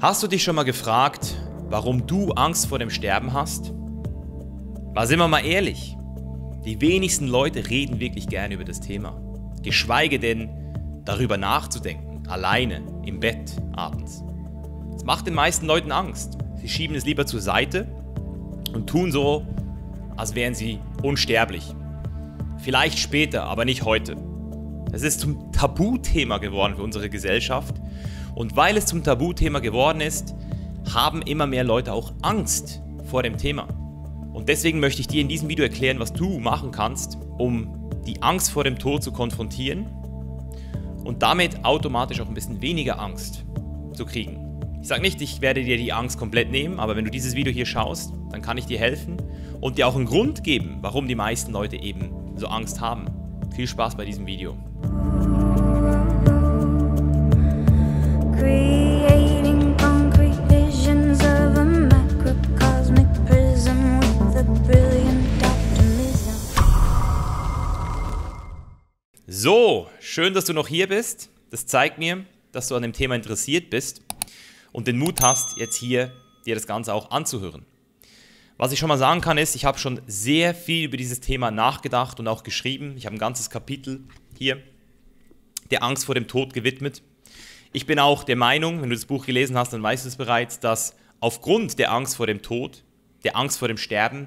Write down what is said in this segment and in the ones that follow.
Hast du dich schon mal gefragt, warum du Angst vor dem Sterben hast? Mal sind wir mal ehrlich, die wenigsten Leute reden wirklich gerne über das Thema. Geschweige denn, darüber nachzudenken, alleine, im Bett, abends. Es macht den meisten Leuten Angst. Sie schieben es lieber zur Seite und tun so, als wären sie unsterblich. Vielleicht später, aber nicht heute. Es ist zum Tabuthema geworden für unsere Gesellschaft und weil es zum Tabuthema geworden ist, haben immer mehr Leute auch Angst vor dem Thema. Und deswegen möchte ich dir in diesem Video erklären, was du machen kannst, um die Angst vor dem Tod zu konfrontieren und damit automatisch auch ein bisschen weniger Angst zu kriegen. Ich sage nicht, ich werde dir die Angst komplett nehmen, aber wenn du dieses Video hier schaust, dann kann ich dir helfen und dir auch einen Grund geben, warum die meisten Leute eben so Angst haben. Viel Spaß bei diesem Video. So, schön, dass du noch hier bist. Das zeigt mir, dass du an dem Thema interessiert bist und den Mut hast, jetzt hier dir das Ganze auch anzuhören. Was ich schon mal sagen kann, ist, ich habe schon sehr viel über dieses Thema nachgedacht und auch geschrieben. Ich habe ein ganzes Kapitel hier der Angst vor dem Tod gewidmet. Ich bin auch der Meinung, wenn du das Buch gelesen hast, dann weißt du es bereits, dass aufgrund der Angst vor dem Tod, der Angst vor dem Sterben,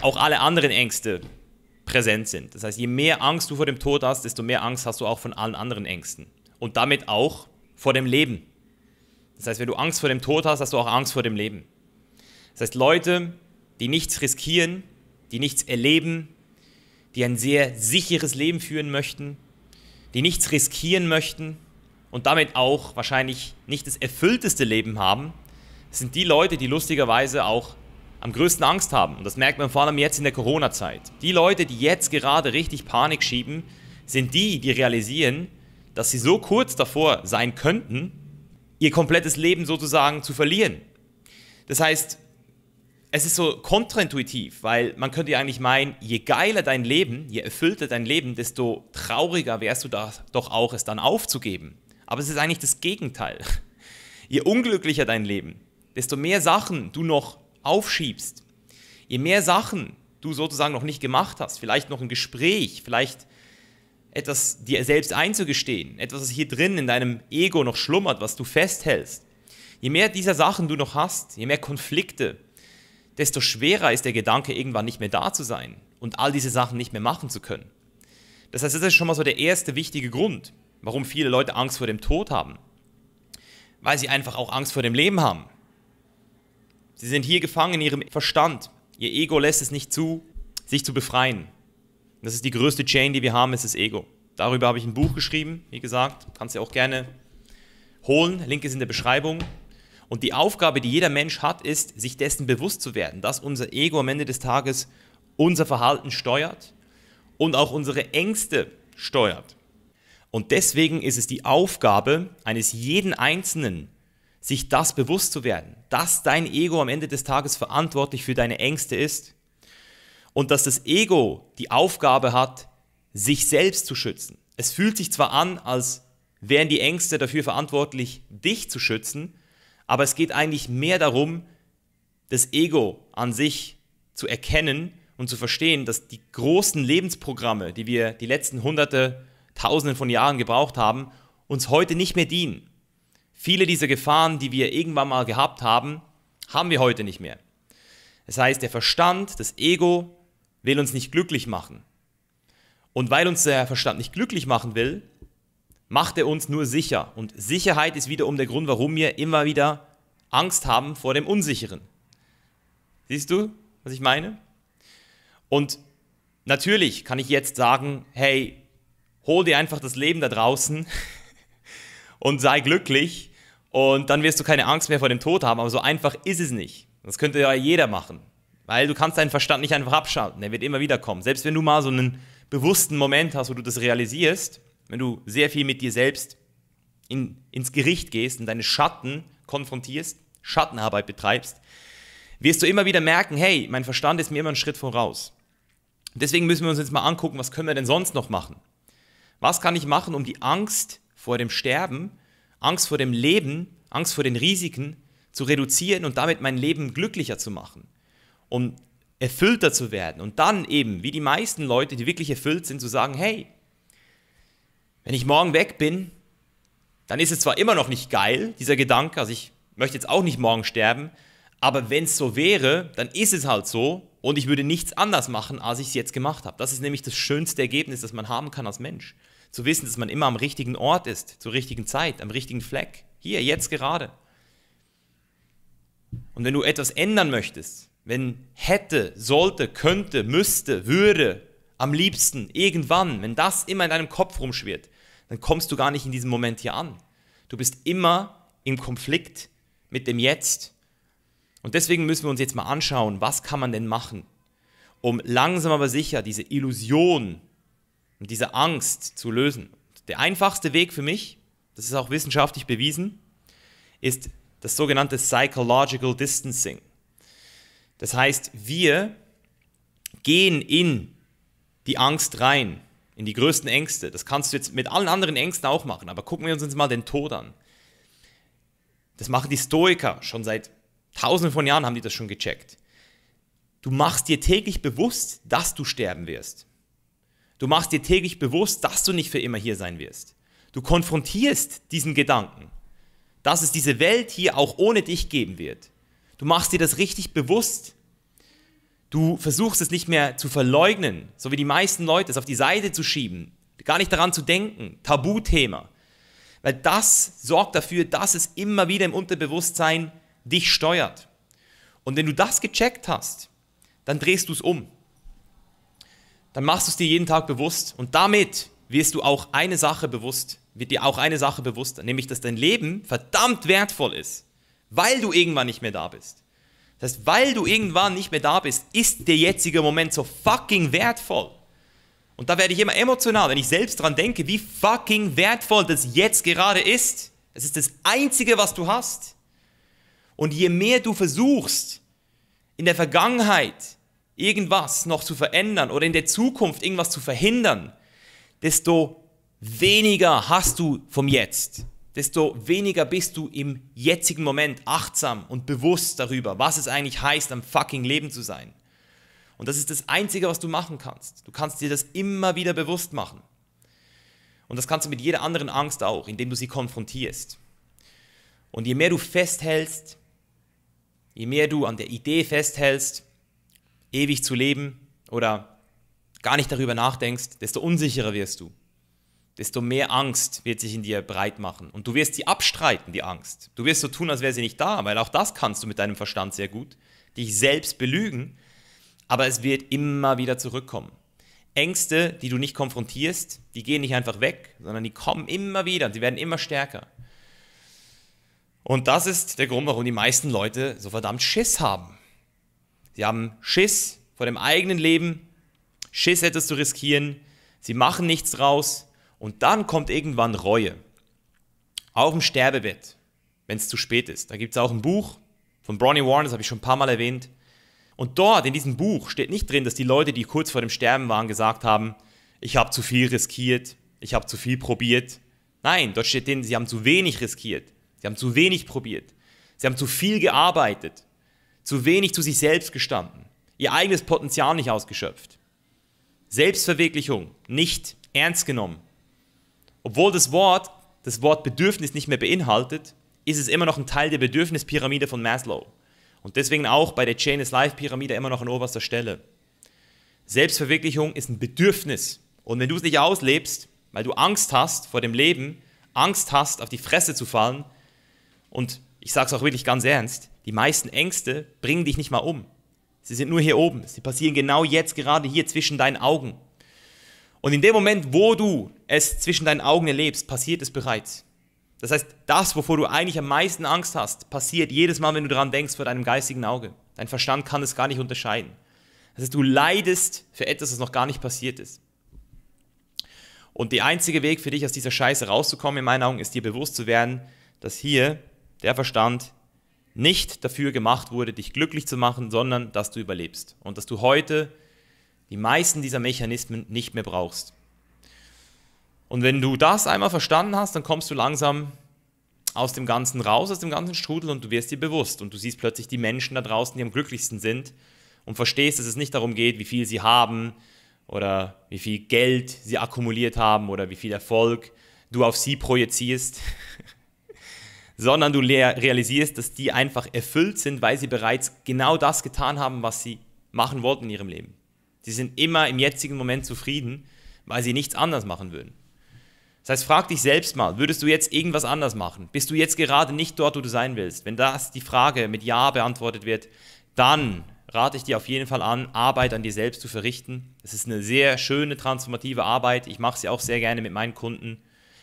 auch alle anderen Ängste präsent sind. Das heißt, je mehr Angst du vor dem Tod hast, desto mehr Angst hast du auch von allen anderen Ängsten. Und damit auch vor dem Leben. Das heißt, wenn du Angst vor dem Tod hast, hast du auch Angst vor dem Leben. Das heißt, Leute, die nichts riskieren, die nichts erleben, die ein sehr sicheres Leben führen möchten, die nichts riskieren möchten, und damit auch wahrscheinlich nicht das erfüllteste Leben haben, sind die Leute, die lustigerweise auch am größten Angst haben. Und das merkt man vor allem jetzt in der Corona-Zeit. Die Leute, die jetzt gerade richtig Panik schieben, sind die, die realisieren, dass sie so kurz davor sein könnten, ihr komplettes Leben sozusagen zu verlieren. Das heißt, es ist so kontraintuitiv, weil man könnte ja eigentlich meinen, je geiler dein Leben, je erfüllter dein Leben, desto trauriger wärst du da doch auch, es dann aufzugeben. Aber es ist eigentlich das Gegenteil. Je unglücklicher dein Leben, desto mehr Sachen du noch aufschiebst, je mehr Sachen du sozusagen noch nicht gemacht hast, vielleicht noch ein Gespräch, vielleicht etwas dir selbst einzugestehen, etwas, was hier drin in deinem Ego noch schlummert, was du festhältst. Je mehr dieser Sachen du noch hast, je mehr Konflikte, desto schwerer ist der Gedanke, irgendwann nicht mehr da zu sein und all diese Sachen nicht mehr machen zu können. Das heißt, das ist schon mal so der erste wichtige Grund warum viele Leute Angst vor dem Tod haben. Weil sie einfach auch Angst vor dem Leben haben. Sie sind hier gefangen in ihrem Verstand. Ihr Ego lässt es nicht zu, sich zu befreien. Das ist die größte Chain, die wir haben, ist das Ego. Darüber habe ich ein Buch geschrieben, wie gesagt, kannst du auch gerne holen. Link ist in der Beschreibung. Und die Aufgabe, die jeder Mensch hat, ist, sich dessen bewusst zu werden, dass unser Ego am Ende des Tages unser Verhalten steuert und auch unsere Ängste steuert. Und deswegen ist es die Aufgabe eines jeden Einzelnen, sich das bewusst zu werden, dass dein Ego am Ende des Tages verantwortlich für deine Ängste ist und dass das Ego die Aufgabe hat, sich selbst zu schützen. Es fühlt sich zwar an, als wären die Ängste dafür verantwortlich, dich zu schützen, aber es geht eigentlich mehr darum, das Ego an sich zu erkennen und zu verstehen, dass die großen Lebensprogramme, die wir die letzten hunderte Tausenden von Jahren gebraucht haben, uns heute nicht mehr dienen. Viele dieser Gefahren, die wir irgendwann mal gehabt haben, haben wir heute nicht mehr. Das heißt, der Verstand, das Ego will uns nicht glücklich machen. Und weil uns der Verstand nicht glücklich machen will, macht er uns nur sicher. Und Sicherheit ist wiederum der Grund, warum wir immer wieder Angst haben vor dem Unsicheren. Siehst du, was ich meine? Und natürlich kann ich jetzt sagen, hey, hol dir einfach das Leben da draußen und sei glücklich und dann wirst du keine Angst mehr vor dem Tod haben. Aber so einfach ist es nicht. Das könnte ja jeder machen, weil du kannst deinen Verstand nicht einfach abschalten. Der wird immer wieder kommen. Selbst wenn du mal so einen bewussten Moment hast, wo du das realisierst, wenn du sehr viel mit dir selbst in, ins Gericht gehst und deine Schatten konfrontierst, Schattenarbeit betreibst, wirst du immer wieder merken, hey, mein Verstand ist mir immer einen Schritt voraus. Deswegen müssen wir uns jetzt mal angucken, was können wir denn sonst noch machen? Was kann ich machen, um die Angst vor dem Sterben, Angst vor dem Leben, Angst vor den Risiken zu reduzieren und damit mein Leben glücklicher zu machen, um erfüllter zu werden und dann eben, wie die meisten Leute, die wirklich erfüllt sind, zu sagen, hey, wenn ich morgen weg bin, dann ist es zwar immer noch nicht geil, dieser Gedanke, also ich möchte jetzt auch nicht morgen sterben, aber wenn es so wäre, dann ist es halt so und ich würde nichts anders machen, als ich es jetzt gemacht habe. Das ist nämlich das schönste Ergebnis, das man haben kann als Mensch. Zu wissen, dass man immer am richtigen Ort ist, zur richtigen Zeit, am richtigen Fleck. Hier, jetzt gerade. Und wenn du etwas ändern möchtest, wenn hätte, sollte, könnte, müsste, würde, am liebsten, irgendwann, wenn das immer in deinem Kopf rumschwirrt, dann kommst du gar nicht in diesem Moment hier an. Du bist immer im Konflikt mit dem Jetzt und deswegen müssen wir uns jetzt mal anschauen, was kann man denn machen, um langsam aber sicher diese Illusion und diese Angst zu lösen. Der einfachste Weg für mich, das ist auch wissenschaftlich bewiesen, ist das sogenannte Psychological Distancing. Das heißt, wir gehen in die Angst rein, in die größten Ängste. Das kannst du jetzt mit allen anderen Ängsten auch machen, aber gucken wir uns jetzt mal den Tod an. Das machen die Stoiker schon seit Tausende von Jahren haben die das schon gecheckt. Du machst dir täglich bewusst, dass du sterben wirst. Du machst dir täglich bewusst, dass du nicht für immer hier sein wirst. Du konfrontierst diesen Gedanken, dass es diese Welt hier auch ohne dich geben wird. Du machst dir das richtig bewusst. Du versuchst es nicht mehr zu verleugnen, so wie die meisten Leute es auf die Seite zu schieben, gar nicht daran zu denken, Tabuthema. Weil das sorgt dafür, dass es immer wieder im Unterbewusstsein dich steuert. Und wenn du das gecheckt hast, dann drehst du es um. Dann machst du es dir jeden Tag bewusst und damit wirst du auch eine Sache bewusst, wird dir auch eine Sache bewusst, nämlich dass dein Leben verdammt wertvoll ist, weil du irgendwann nicht mehr da bist. Das heißt, weil du irgendwann nicht mehr da bist, ist der jetzige Moment so fucking wertvoll. Und da werde ich immer emotional, wenn ich selbst daran denke, wie fucking wertvoll das jetzt gerade ist. Es ist das Einzige, was du hast. Und je mehr du versuchst, in der Vergangenheit irgendwas noch zu verändern oder in der Zukunft irgendwas zu verhindern, desto weniger hast du vom Jetzt. Desto weniger bist du im jetzigen Moment achtsam und bewusst darüber, was es eigentlich heißt, am fucking Leben zu sein. Und das ist das Einzige, was du machen kannst. Du kannst dir das immer wieder bewusst machen. Und das kannst du mit jeder anderen Angst auch, indem du sie konfrontierst. Und je mehr du festhältst, je mehr du an der Idee festhältst, ewig zu leben oder gar nicht darüber nachdenkst, desto unsicherer wirst du. Desto mehr Angst wird sich in dir breit machen. Und du wirst sie abstreiten, die Angst. Du wirst so tun, als wäre sie nicht da, weil auch das kannst du mit deinem Verstand sehr gut. Dich selbst belügen, aber es wird immer wieder zurückkommen. Ängste, die du nicht konfrontierst, die gehen nicht einfach weg, sondern die kommen immer wieder, sie werden immer stärker. Und das ist der Grund, warum die meisten Leute so verdammt Schiss haben. Sie haben Schiss vor dem eigenen Leben, Schiss etwas zu riskieren, sie machen nichts draus und dann kommt irgendwann Reue. Auf dem Sterbebett, wenn es zu spät ist. Da gibt es auch ein Buch von Bronnie Warren, das habe ich schon ein paar Mal erwähnt. Und dort in diesem Buch steht nicht drin, dass die Leute, die kurz vor dem Sterben waren, gesagt haben, ich habe zu viel riskiert, ich habe zu viel probiert. Nein, dort steht drin, sie haben zu wenig riskiert. Sie haben zu wenig probiert. Sie haben zu viel gearbeitet. Zu wenig zu sich selbst gestanden. Ihr eigenes Potenzial nicht ausgeschöpft. Selbstverwirklichung nicht ernst genommen. Obwohl das Wort das Wort Bedürfnis nicht mehr beinhaltet, ist es immer noch ein Teil der Bedürfnispyramide von Maslow. Und deswegen auch bei der Chain is Life Pyramide immer noch an oberster Stelle. Selbstverwirklichung ist ein Bedürfnis. Und wenn du es nicht auslebst, weil du Angst hast vor dem Leben, Angst hast, auf die Fresse zu fallen, und ich sage es auch wirklich ganz ernst, die meisten Ängste bringen dich nicht mal um. Sie sind nur hier oben. Sie passieren genau jetzt, gerade hier zwischen deinen Augen. Und in dem Moment, wo du es zwischen deinen Augen erlebst, passiert es bereits. Das heißt, das, wovor du eigentlich am meisten Angst hast, passiert jedes Mal, wenn du daran denkst, vor deinem geistigen Auge. Dein Verstand kann es gar nicht unterscheiden. Das heißt, du leidest für etwas, was noch gar nicht passiert ist. Und der einzige Weg für dich, aus dieser Scheiße rauszukommen, in meinen Augen, ist dir bewusst zu werden, dass hier der Verstand nicht dafür gemacht wurde, dich glücklich zu machen, sondern dass du überlebst und dass du heute die meisten dieser Mechanismen nicht mehr brauchst. Und wenn du das einmal verstanden hast, dann kommst du langsam aus dem Ganzen raus, aus dem ganzen Strudel und du wirst dir bewusst und du siehst plötzlich die Menschen da draußen, die am glücklichsten sind und verstehst, dass es nicht darum geht, wie viel sie haben oder wie viel Geld sie akkumuliert haben oder wie viel Erfolg du auf sie projizierst, sondern du realisierst, dass die einfach erfüllt sind, weil sie bereits genau das getan haben, was sie machen wollten in ihrem Leben. Sie sind immer im jetzigen Moment zufrieden, weil sie nichts anders machen würden. Das heißt, frag dich selbst mal, würdest du jetzt irgendwas anders machen? Bist du jetzt gerade nicht dort, wo du sein willst? Wenn das die Frage mit Ja beantwortet wird, dann rate ich dir auf jeden Fall an, Arbeit an dir selbst zu verrichten. Es ist eine sehr schöne, transformative Arbeit. Ich mache sie auch sehr gerne mit meinen Kunden.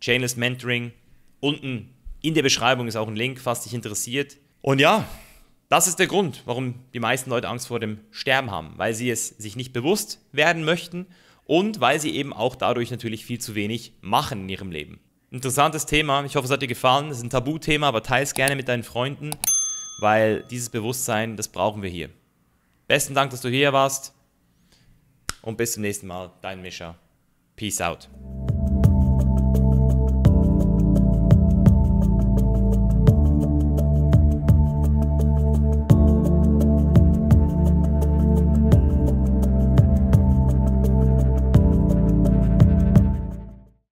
Chainless Mentoring, unten in der Beschreibung ist auch ein Link, falls dich interessiert. Und ja, das ist der Grund, warum die meisten Leute Angst vor dem Sterben haben, weil sie es sich nicht bewusst werden möchten und weil sie eben auch dadurch natürlich viel zu wenig machen in ihrem Leben. Interessantes Thema, ich hoffe es hat dir gefallen, es ist ein Tabuthema, aber teile es gerne mit deinen Freunden, weil dieses Bewusstsein, das brauchen wir hier. Besten Dank, dass du hier warst und bis zum nächsten Mal, dein Mischa. Peace out.